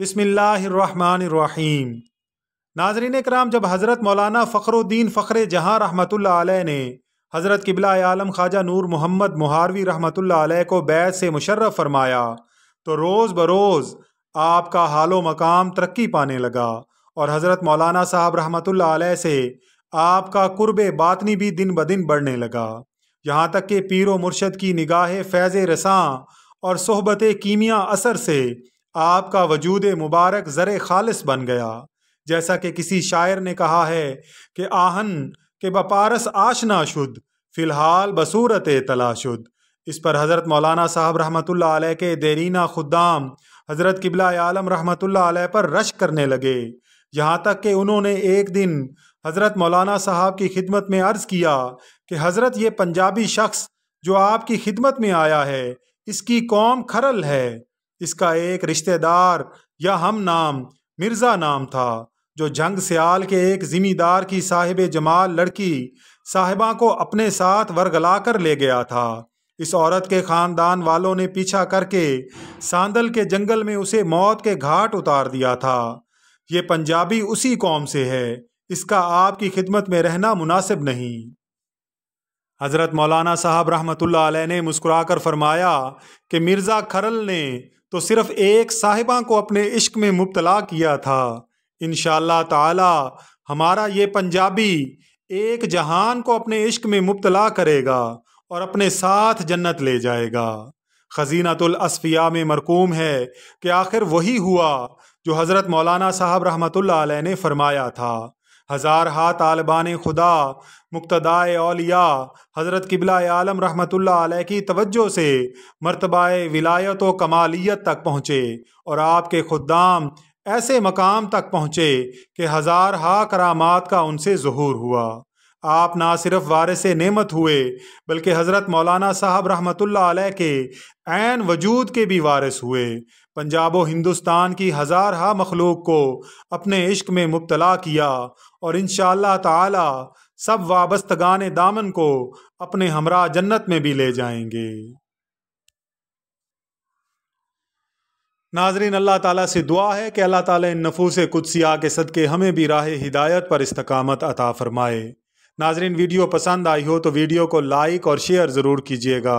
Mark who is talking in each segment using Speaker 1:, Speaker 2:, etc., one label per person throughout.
Speaker 1: बसमीम नाजरीन कराम जब हज़रत मौलाना फ़खरुद्दीन फ़खर जहाँ रहमत ने हज़रत किबला आलम ख्वाजा नूर मोहम्मद मुहारवी रहमत को बैत से मुशर्रफ फरमाया तो रोज़ बरोज़ आपका हालो मकाम तरक्की पाने लगा और हज़रत मौलाना साहब रहमत से आपका कुर्ब बातनी भी दिन ब दिन बढ़ने लगा यहाँ तक कि पीर मुर्शद की निगाह फैज़ रसां और सहबत कीमिया असर से आपका वजूद मुबारक ज़र खालिस बन गया जैसा कि किसी शायर ने कहा है कि आहन के बपारस आशना शुद्ध फ़िलहाल बसूरत तलाशुद इस पर हज़रत मौलाना साहब रहमत आलह के देरीना खुदाम हज़रत किबला आलम रहमत आलह पर रश करने लगे यहाँ तक कि उन्होंने एक दिन हज़रत मौलाना साहब की खिदमत में अर्ज़ किया कि हज़रत ये पंजाबी शख्स जो आपकी खिदमत में आया है इसकी कौम खरल है इसका एक रिश्तेदार या हम नाम मिर्ज़ा नाम था जो जंग सयाल के एक जिमीदार की साहिब जमाल लड़की साहिबा को अपने साथ वर्गला कर ले गया था इस औरत के ख़ानदान वालों ने पीछा करके सांदल के जंगल में उसे मौत के घाट उतार दिया था ये पंजाबी उसी कौम से है इसका आपकी खिदमत में रहना मुनासिब नहीं हज़रत मौलाना साहब रहमत ने मुस्कुराकर फरमाया कि मिर्ज़ा खरल ने तो सिर्फ एक साहिबा को अपने इश्क में मुबतला किया था इन ताला हमारा ये पंजाबी एक जहान को अपने इश्क में मुबतला करेगा और अपने साथ जन्नत ले जाएगा खजीनतुलसफिया में मरकूम है कि आखिर वही हुआ जो हज़रत मौलाना साहब रहमत ने फरमाया था हजार हा तालबान खुदा मुक्तदाय अलिया हज़रत किबला आलम रहमतुल्लाह की तवज्जो से मरतबा विलायत व कमालियत तक पहुँचे और आपके खुदाम ऐसे मकाम तक पहुँचे कि हज़ार हा करामात का उनसे जहूर हुआ आप ना सिर्फ वारिस नेमत हुए बल्कि हज़रत मौलाना साहब रहमतुल्लाह के ऐन वजूद के भी वारिस हुए पंजाब व हिंदुस्तान की हज़ार हा मखलूक को अपने इश्क में मुबतला किया और इन ताला सब वाबस्तगान दामन को अपने हमरा जन्नत में भी ले जाएंगे नाजरीन अल्लाह ताला से दुआ है कि अल्लाह ताला इन नफूस कुदसिया के सदक़े हमें भी राह हिदायत पर इस्तकामत अता फ़रमाए नाजरीन वीडियो पसंद आई हो तो वीडियो को लाइक और शेयर ज़रूर कीजिएगा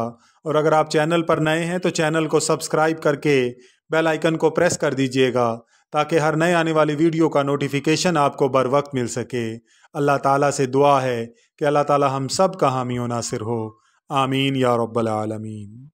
Speaker 1: और अगर आप चैनल पर नए हैं तो चैनल को सब्सक्राइब करके बेल आइकन को प्रेस कर दीजिएगा ताकि हर नए आने वाली वीडियो का नोटिफिकेशन आपको बर वक्त मिल सके अल्लाह ताला से दुआ है कि अल्लाह ताला हम सब का हामी नासिर हो आमीन या रब्बल आलमीन